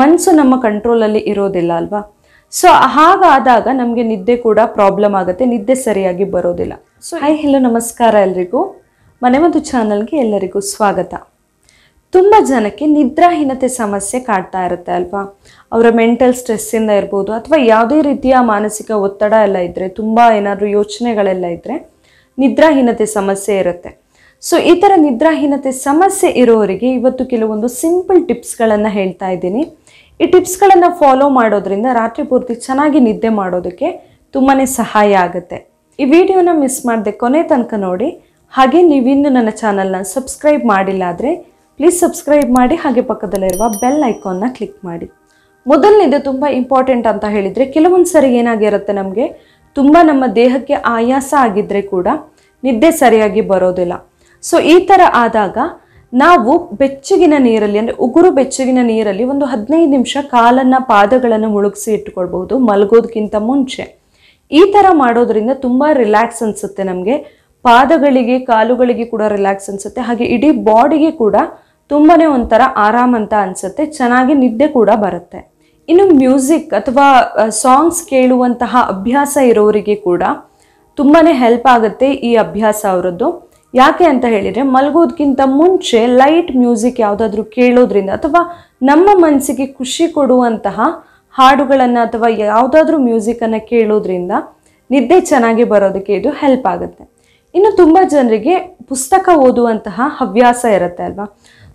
ಮನಸ್ಸು ನಮ್ಮ ಕಂಟ್ರೋಲಲ್ಲಿ ಇರೋದಿಲ್ಲ ಅಲ್ವಾ ಸೊ ಹಾಗಾದಾಗ ನಮಗೆ ನಿದ್ದೆ ಕೂಡ ಪ್ರಾಬ್ಲಮ್ ಆಗುತ್ತೆ ನಿದ್ದೆ ಸರಿಯಾಗಿ ಬರೋದಿಲ್ಲ ಸೊ ಹೈ ಹಲೋ ನಮಸ್ಕಾರ ಎಲ್ರಿಗೂ ಮನೆ ಮತ್ತು ಚಾನಲ್ಗೆ ಎಲ್ಲರಿಗೂ ಸ್ವಾಗತ ತುಂಬ ಜನಕ್ಕೆ ನಿದ್ರಾಹೀನತೆ ಸಮಸ್ಯೆ ಕಾಡ್ತಾ ಇರುತ್ತೆ ಅಲ್ವಾ ಅವರ ಮೆಂಟಲ್ ಸ್ಟ್ರೆಸ್ಸಿಂದ ಇರ್ಬೋದು ಅಥವಾ ಯಾವುದೇ ರೀತಿಯ ಮಾನಸಿಕ ಒತ್ತಡ ಎಲ್ಲ ಇದ್ದರೆ ತುಂಬ ಏನಾದರೂ ಯೋಚನೆಗಳೆಲ್ಲ ಇದ್ದರೆ ನಿದ್ರಾಹೀನತೆ ಸಮಸ್ಯೆ ಇರುತ್ತೆ ಸೊ ಈ ಥರ ನಿದ್ರಾಹೀನತೆ ಸಮಸ್ಯೆ ಇರೋರಿಗೆ ಇವತ್ತು ಕೆಲವೊಂದು ಸಿಂಪಲ್ ಟಿಪ್ಸ್ಗಳನ್ನು ಹೇಳ್ತಾ ಇದ್ದೀನಿ ಈ ಟಿಪ್ಸ್ಗಳನ್ನು ಫಾಲೋ ಮಾಡೋದ್ರಿಂದ ರಾತ್ರಿ ಪೂರ್ತಿ ಚೆನ್ನಾಗಿ ನಿದ್ದೆ ಮಾಡೋದಕ್ಕೆ ತುಂಬಾ ಸಹಾಯ ಆಗುತ್ತೆ ಈ ವಿಡಿಯೋನ ಮಿಸ್ ಮಾಡದೆ ಕೊನೆ ತನಕ ನೋಡಿ ಹಾಗೆ ನೀವಿಂದು ನನ್ನ ಚಾನಲ್ನ ಸಬ್ಸ್ಕ್ರೈಬ್ ಮಾಡಿಲ್ಲ ಆದರೆ ಪ್ಲೀಸ್ ಸಬ್ಸ್ಕ್ರೈಬ್ ಮಾಡಿ ಹಾಗೆ ಪಕ್ಕದಲ್ಲಿರುವ ಬೆಲ್ ಐಕಾನ್ನ ಕ್ಲಿಕ್ ಮಾಡಿ ಮೊದಲನೇದು ತುಂಬ ಇಂಪಾರ್ಟೆಂಟ್ ಅಂತ ಹೇಳಿದರೆ ಕೆಲವೊಂದು ಸರಿ ಏನಾಗಿರುತ್ತೆ ನಮಗೆ ತುಂಬ ನಮ್ಮ ದೇಹಕ್ಕೆ ಆಯಾಸ ಆಗಿದ್ದರೆ ಕೂಡ ನಿದ್ದೆ ಸರಿಯಾಗಿ ಬರೋದಿಲ್ಲ ಸೊ ಈ ಥರ ಆದಾಗ ನಾವು ಬೆಚ್ಚಗಿನ ನೀರಲ್ಲಿ ಅಂದರೆ ಉಗುರು ಬೆಚ್ಚಗಿನ ನೀರಲ್ಲಿ ಒಂದು ಹದಿನೈದು ನಿಮಿಷ ಕಾಲನ್ನು ಪಾದಗಳನ್ನು ಮುಳುಗಿಸಿ ಇಟ್ಟುಕೊಳ್ಬಹುದು ಮಲಗೋದಕ್ಕಿಂತ ಮುಂಚೆ ಈ ಥರ ಮಾಡೋದ್ರಿಂದ ತುಂಬ ರಿಲ್ಯಾಕ್ಸ್ ಅನಿಸುತ್ತೆ ನಮಗೆ ಪಾದಗಳಿಗೆ ಕಾಲುಗಳಿಗೆ ಕೂಡ ರಿಲ್ಯಾಕ್ಸ್ ಅನಿಸುತ್ತೆ ಹಾಗೆ ಇಡೀ ಬಾಡಿಗೆ ಕೂಡ ತುಂಬಾ ಒಂಥರ ಆರಾಮ ಅಂತ ಅನಿಸುತ್ತೆ ಚೆನ್ನಾಗಿ ನಿದ್ದೆ ಕೂಡ ಬರುತ್ತೆ ಇನ್ನು ಮ್ಯೂಸಿಕ್ ಅಥವಾ ಸಾಂಗ್ಸ್ ಕೇಳುವಂತಹ ಅಭ್ಯಾಸ ಇರೋರಿಗೆ ಕೂಡ ತುಂಬಾ ಹೆಲ್ಪ್ ಆಗುತ್ತೆ ಈ ಅಭ್ಯಾಸ ಅವರದ್ದು ಯಾಕೆ ಅಂತ ಹೇಳಿದರೆ ಮಲಗೋದಕ್ಕಿಂತ ಮುಂಚೆ ಲೈಟ್ ಮ್ಯೂಸಿಕ್ ಯಾವುದಾದ್ರೂ ಕೇಳೋದ್ರಿಂದ ಅಥವಾ ನಮ್ಮ ಮನಸ್ಸಿಗೆ ಖುಷಿ ಕೊಡುವಂತಹ ಹಾಡುಗಳನ್ನು ಅಥವಾ ಯಾವುದಾದ್ರೂ ಮ್ಯೂಸಿಕನ್ನು ಕೇಳೋದ್ರಿಂದ ನಿದ್ದೆ ಚೆನ್ನಾಗಿ ಬರೋದಕ್ಕೆ ಇದು ಹೆಲ್ಪ್ ಆಗುತ್ತೆ ಇನ್ನು ತುಂಬ ಜನರಿಗೆ ಪುಸ್ತಕ ಓದುವಂತಹ ಹವ್ಯಾಸ ಇರುತ್ತೆ ಅಲ್ವಾ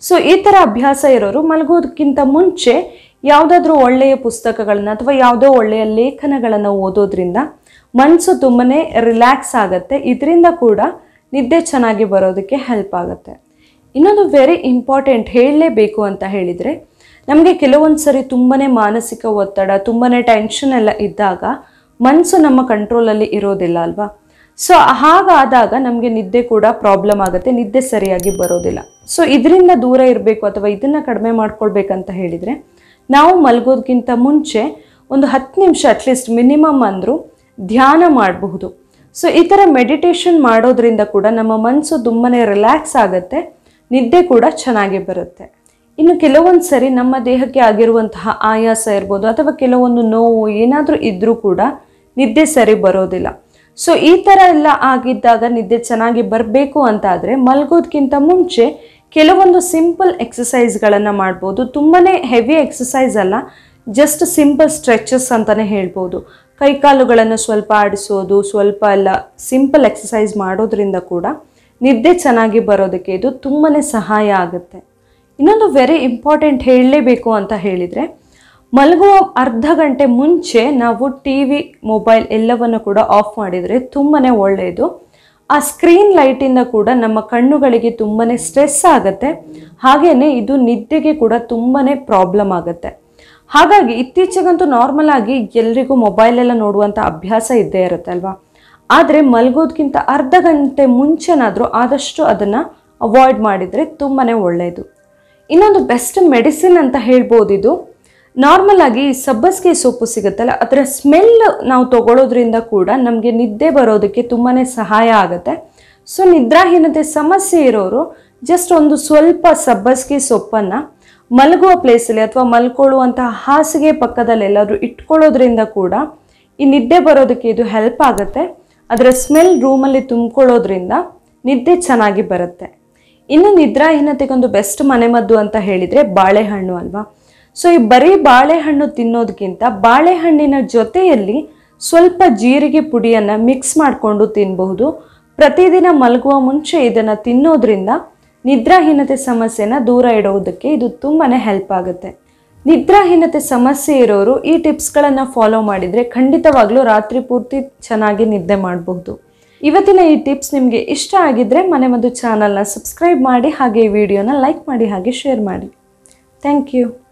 ಸೊ ಈ ಥರ ಅಭ್ಯಾಸ ಇರೋರು ಮಲಗೋದಕ್ಕಿಂತ ಮುಂಚೆ ಯಾವುದಾದ್ರೂ ಒಳ್ಳೆಯ ಪುಸ್ತಕಗಳನ್ನು ಅಥವಾ ಯಾವುದೋ ಒಳ್ಳೆಯ ಲೇಖನಗಳನ್ನು ಓದೋದ್ರಿಂದ ಮನಸ್ಸು ತುಂಬನೇ ರಿಲ್ಯಾಕ್ಸ್ ಆಗುತ್ತೆ ಇದರಿಂದ ಕೂಡ ನಿದ್ದೆ ಚೆನ್ನಾಗಿ ಬರೋದಕ್ಕೆ ಹೆಲ್ಪ್ ಆಗುತ್ತೆ ಇನ್ನೊಂದು ವೆರಿ ಇಂಪಾರ್ಟೆಂಟ್ ಹೇಳಲೇಬೇಕು ಅಂತ ಹೇಳಿದರೆ ನಮಗೆ ಕೆಲವೊಂದು ಸರಿ ತುಂಬಾ ಮಾನಸಿಕ ಒತ್ತಡ ತುಂಬಾ ಟೆನ್ಷನ್ ಎಲ್ಲ ಇದ್ದಾಗ ಮನಸ್ಸು ನಮ್ಮ ಕಂಟ್ರೋಲಲ್ಲಿ ಇರೋದಿಲ್ಲ ಅಲ್ವಾ ಸೊ ಹಾಗಾದಾಗ ನಮಗೆ ನಿದ್ದೆ ಕೂಡ ಪ್ರಾಬ್ಲಮ್ ಆಗುತ್ತೆ ನಿದ್ದೆ ಸರಿಯಾಗಿ ಬರೋದಿಲ್ಲ ಸೊ ಇದರಿಂದ ದೂರ ಇರಬೇಕು ಅಥವಾ ಇದನ್ನು ಕಡಿಮೆ ಮಾಡ್ಕೊಳ್ಬೇಕಂತ ಹೇಳಿದರೆ ನಾವು ಮಲಗೋದಕ್ಕಿಂತ ಮುಂಚೆ ಒಂದು ಹತ್ತು ನಿಮಿಷ ಅಟ್ಲೀಸ್ಟ್ ಮಿನಿಮಮ್ ಅಂದರೂ ಧ್ಯಾನ ಮಾಡಬಹುದು ಸೊ ಈ ಥರ ಮೆಡಿಟೇಷನ್ ಮಾಡೋದ್ರಿಂದ ಕೂಡ ನಮ್ಮ ಮನಸ್ಸು ತುಂಬನೇ ರಿಲ್ಯಾಕ್ಸ್ ಆಗುತ್ತೆ ನಿದ್ದೆ ಕೂಡ ಚೆನ್ನಾಗಿ ಬರುತ್ತೆ ಇನ್ನು ಕೆಲವೊಂದು ಸರಿ ನಮ್ಮ ದೇಹಕ್ಕೆ ಆಗಿರುವಂತಹ ಆಯಾಸ ಇರ್ಬೋದು ಅಥವಾ ಕೆಲವೊಂದು ನೋವು ಏನಾದರೂ ಇದ್ದರೂ ಕೂಡ ನಿದ್ದೆ ಸರಿ ಬರೋದಿಲ್ಲ ಸೊ ಈ ಥರ ಎಲ್ಲ ಆಗಿದ್ದಾಗ ನಿದ್ದೆ ಚೆನ್ನಾಗಿ ಬರಬೇಕು ಅಂತಾದರೆ ಆದರೆ ಮಲಗೋದಕ್ಕಿಂತ ಮುಂಚೆ ಕೆಲವೊಂದು ಸಿಂಪಲ್ ಎಕ್ಸಸೈಸ್ಗಳನ್ನು ಮಾಡ್ಬೋದು ತುಂಬಾ ಹೆವಿ ಎಕ್ಸಸೈಸ್ ಅಲ್ಲ ಜಸ್ಟ್ ಸಿಂಪಲ್ ಸ್ಟ್ರೆಚಸ್ ಅಂತಲೇ ಹೇಳ್ಬೋದು ಕೈಕಾಲುಗಳನ್ನು ಸ್ವಲ್ಪ ಆಡಿಸೋದು ಸ್ವಲ್ಪ ಎಲ್ಲ ಸಿಂಪಲ್ ಎಕ್ಸಸೈಸ್ ಮಾಡೋದ್ರಿಂದ ಕೂಡ ನಿದ್ದೆ ಚೆನ್ನಾಗಿ ಬರೋದಕ್ಕೆ ಇದು ತುಂಬಾ ಸಹಾಯ ಆಗುತ್ತೆ ಇನ್ನೊಂದು ವೆರಿ ಇಂಪಾರ್ಟೆಂಟ್ ಹೇಳಲೇಬೇಕು ಅಂತ ಹೇಳಿದರೆ ಮಲಗುವ ಅರ್ಧ ಗಂಟೆ ಮುಂಚೆ ನಾವು ಟಿ ವಿ ಮೊಬೈಲ್ ಎಲ್ಲವನ್ನು ಕೂಡ ಆಫ್ ಮಾಡಿದರೆ ತುಂಬಾ ಒಳ್ಳೆಯದು ಆ ಸ್ಕ್ರೀನ್ ಲೈಟಿಂದ ಕೂಡ ನಮ್ಮ ಕಣ್ಣುಗಳಿಗೆ ತುಂಬಾ ಸ್ಟ್ರೆಸ್ ಆಗುತ್ತೆ ಹಾಗೆಯೇ ಇದು ನಿದ್ದೆಗೆ ಕೂಡ ತುಂಬಾ ಪ್ರಾಬ್ಲಮ್ ಆಗುತ್ತೆ ಹಾಗಾಗಿ ಇತ್ತೀಚೆಗಂತೂ ನಾರ್ಮಲ್ ಆಗಿ ಎಲ್ರಿಗೂ ಮೊಬೈಲೆಲ್ಲ ನೋಡುವಂಥ ಅಭ್ಯಾಸ ಇದ್ದೇ ಇರುತ್ತೆ ಅಲ್ವಾ ಆದರೆ ಮಲಗೋದಕ್ಕಿಂತ ಅರ್ಧ ಗಂಟೆ ಮುಂಚೆನಾದರೂ ಆದಷ್ಟು ಅದನ್ನು ಅವಾಯ್ಡ್ ಮಾಡಿದರೆ ತುಂಬಾ ಒಳ್ಳೆಯದು ಇನ್ನೊಂದು ಬೆಸ್ಟ್ ಮೆಡಿಸಿನ್ ಅಂತ ಹೇಳ್ಬೋದು ಇದು ನಾರ್ಮಲ್ ಆಗಿ ಸಬ್ಬಸ್ಗೆ ಸೊಪ್ಪು ಸಿಗುತ್ತಲ್ಲ ಅದರ ಸ್ಮೆಲ್ ನಾವು ತಗೊಳ್ಳೋದ್ರಿಂದ ಕೂಡ ನಮಗೆ ನಿದ್ದೆ ಬರೋದಕ್ಕೆ ತುಂಬಾ ಸಹಾಯ ಆಗುತ್ತೆ ಸೊ ನಿದ್ರಾಹೀನತೆ ಸಮಸ್ಯೆ ಇರೋರು ಜಸ್ಟ್ ಒಂದು ಸ್ವಲ್ಪ ಸಬ್ಬಸ್ಗೆ ಸೊಪ್ಪನ್ನು ಮಲಗುವ ಪ್ಲೇಸಲ್ಲಿ ಅಥವಾ ಮಲ್ಕೊಳ್ಳುವಂತಹ ಹಾಸಿಗೆ ಪಕ್ಕದಲ್ಲಿ ಇಟ್ಕೊಳ್ಳೋದ್ರಿಂದ ಕೂಡ ಈ ನಿದ್ದೆ ಬರೋದಕ್ಕೆ ಇದು ಹೆಲ್ಪ್ ಆಗುತ್ತೆ ಅದರ ಸ್ಮೆಲ್ ರೂಮಲ್ಲಿ ತುಂಬ್ಕೊಳ್ಳೋದ್ರಿಂದ ನಿದ್ದೆ ಚೆನ್ನಾಗಿ ಬರುತ್ತೆ ಇನ್ನು ನಿದ್ರಾಹೀನತೆಗೊಂದು ಬೆಸ್ಟ್ ಮನೆಮದ್ದು ಅಂತ ಹೇಳಿದರೆ ಬಾಳೆಹಣ್ಣು ಅಲ್ವಾ ಸೊ ಈ ಬರೀ ಬಾಳೆಹಣ್ಣು ತಿನ್ನೋದಕ್ಕಿಂತ ಬಾಳೆಹಣ್ಣಿನ ಜೊತೆಯಲ್ಲಿ ಸ್ವಲ್ಪ ಜೀರಿಗೆ ಪುಡಿಯನ್ನು ಮಿಕ್ಸ್ ಮಾಡಿಕೊಂಡು ತಿನ್ನಬಹುದು ಪ್ರತಿದಿನ ಮಲಗುವ ಮುಂಚೆ ಇದನ್ನು ತಿನ್ನೋದ್ರಿಂದ ನಿದ್ರಾಹೀನತೆ ಸಮಸ್ಯೆನ ದೂರ ಇಡೋದಕ್ಕೆ ಇದು ತುಂಬಾ ಹೆಲ್ಪ್ ಆಗುತ್ತೆ ನಿದ್ರಾಹೀನತೆ ಸಮಸ್ಯೆ ಇರೋರು ಈ ಟಿಪ್ಸ್ಗಳನ್ನು ಫಾಲೋ ಮಾಡಿದರೆ ಖಂಡಿತವಾಗಲೂ ರಾತ್ರಿ ಪೂರ್ತಿ ಚೆನ್ನಾಗಿ ನಿದ್ದೆ ಮಾಡಬಹುದು ಇವತ್ತಿನ ಈ ಟಿಪ್ಸ್ ನಿಮಗೆ ಇಷ್ಟ ಆಗಿದ್ದರೆ ಮನೆ ಮದ್ದು ಚಾನಲ್ನ ಸಬ್ಸ್ಕ್ರೈಬ್ ಮಾಡಿ ಹಾಗೆ ಈ ವಿಡಿಯೋನ ಲೈಕ್ ಮಾಡಿ ಹಾಗೆ ಶೇರ್ ಮಾಡಿ ಥ್ಯಾಂಕ್ ಯು